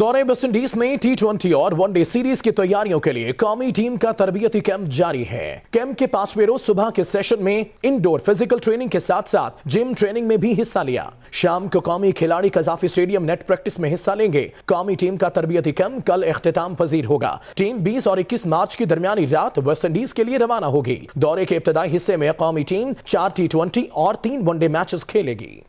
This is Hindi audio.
दौरे वेस्टइंडीज में टी ट्वेंटी और वनडे सीरीज की तैयारियों के लिए कौमी टीम का तरबियती कैंप जारी है कैंप के पांचवें रोज सुबह के सेशन में इंडोर फिजिकल ट्रेनिंग के साथ साथ जिम ट्रेनिंग में भी हिस्सा लिया शाम को कौमी खिलाड़ी कजाफी स्टेडियम नेट प्रैक्टिस में हिस्सा लेंगे कौमी टीम का तरबियती कैंप कल अख्ताम पजीर होगा टीम बीस और इक्कीस मार्च की दरमियानी रात वेस्ट इंडीज के लिए रवाना होगी दौरे के इब्तदाई हिस्से में कौमी टीम चार टी ट्वेंटी और तीन वनडे मैचेस खेलेगी